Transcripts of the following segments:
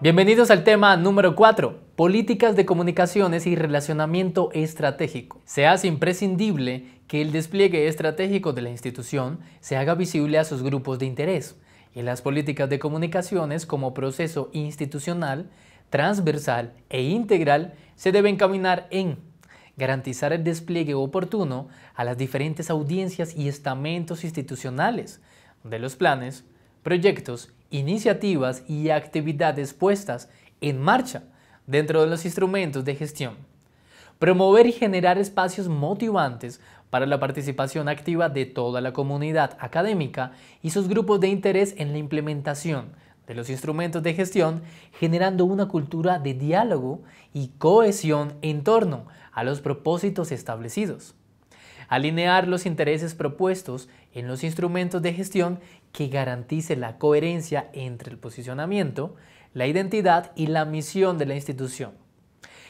Bienvenidos al tema número 4, políticas de comunicaciones y relacionamiento estratégico. Se hace imprescindible que el despliegue estratégico de la institución se haga visible a sus grupos de interés y las políticas de comunicaciones como proceso institucional, transversal e integral se deben caminar en garantizar el despliegue oportuno a las diferentes audiencias y estamentos institucionales de los planes, proyectos, iniciativas y actividades puestas en marcha dentro de los instrumentos de gestión. Promover y generar espacios motivantes para la participación activa de toda la comunidad académica y sus grupos de interés en la implementación de los instrumentos de gestión, generando una cultura de diálogo y cohesión en torno a los propósitos establecidos alinear los intereses propuestos en los instrumentos de gestión que garantice la coherencia entre el posicionamiento, la identidad y la misión de la institución.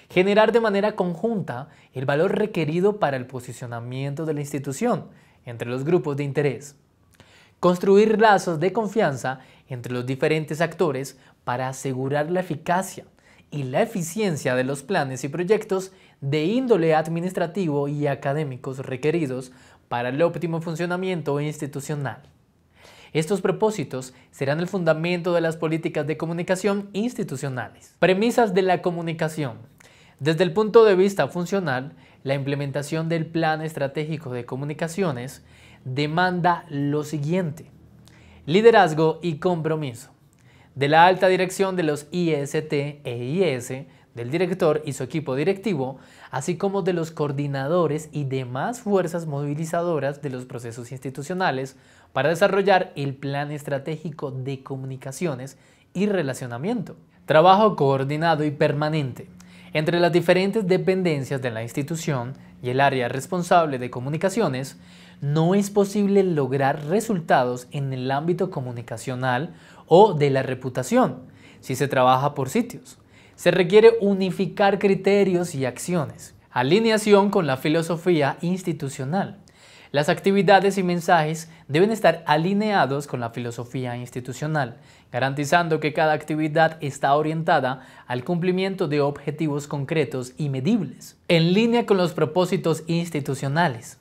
Generar de manera conjunta el valor requerido para el posicionamiento de la institución entre los grupos de interés. Construir lazos de confianza entre los diferentes actores para asegurar la eficacia y la eficiencia de los planes y proyectos de índole administrativo y académicos requeridos para el óptimo funcionamiento institucional. Estos propósitos serán el fundamento de las políticas de comunicación institucionales. Premisas de la comunicación. Desde el punto de vista funcional, la implementación del Plan Estratégico de Comunicaciones demanda lo siguiente. Liderazgo y compromiso de la alta dirección de los IST e del director y su equipo directivo, así como de los coordinadores y demás fuerzas movilizadoras de los procesos institucionales para desarrollar el plan estratégico de comunicaciones y relacionamiento. Trabajo coordinado y permanente entre las diferentes dependencias de la institución y el área responsable de comunicaciones, no es posible lograr resultados en el ámbito comunicacional o de la reputación si se trabaja por sitios. Se requiere unificar criterios y acciones, alineación con la filosofía institucional, las actividades y mensajes deben estar alineados con la filosofía institucional, garantizando que cada actividad está orientada al cumplimiento de objetivos concretos y medibles, en línea con los propósitos institucionales.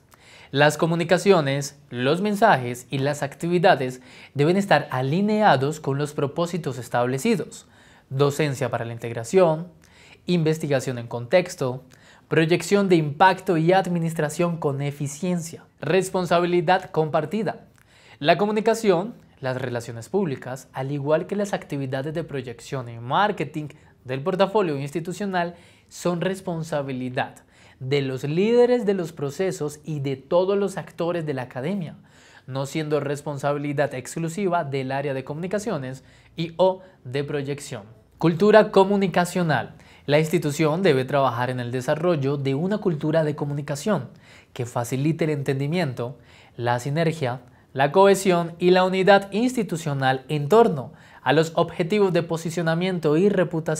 Las comunicaciones, los mensajes y las actividades deben estar alineados con los propósitos establecidos. Docencia para la integración, investigación en contexto, proyección de impacto y administración con eficiencia, responsabilidad compartida, la comunicación, las relaciones públicas, al igual que las actividades de proyección y marketing del portafolio institucional, son responsabilidad de los líderes de los procesos y de todos los actores de la academia, no siendo responsabilidad exclusiva del área de comunicaciones y o de proyección. Cultura comunicacional la institución debe trabajar en el desarrollo de una cultura de comunicación que facilite el entendimiento, la sinergia, la cohesión y la unidad institucional en torno a los objetivos de posicionamiento y reputación.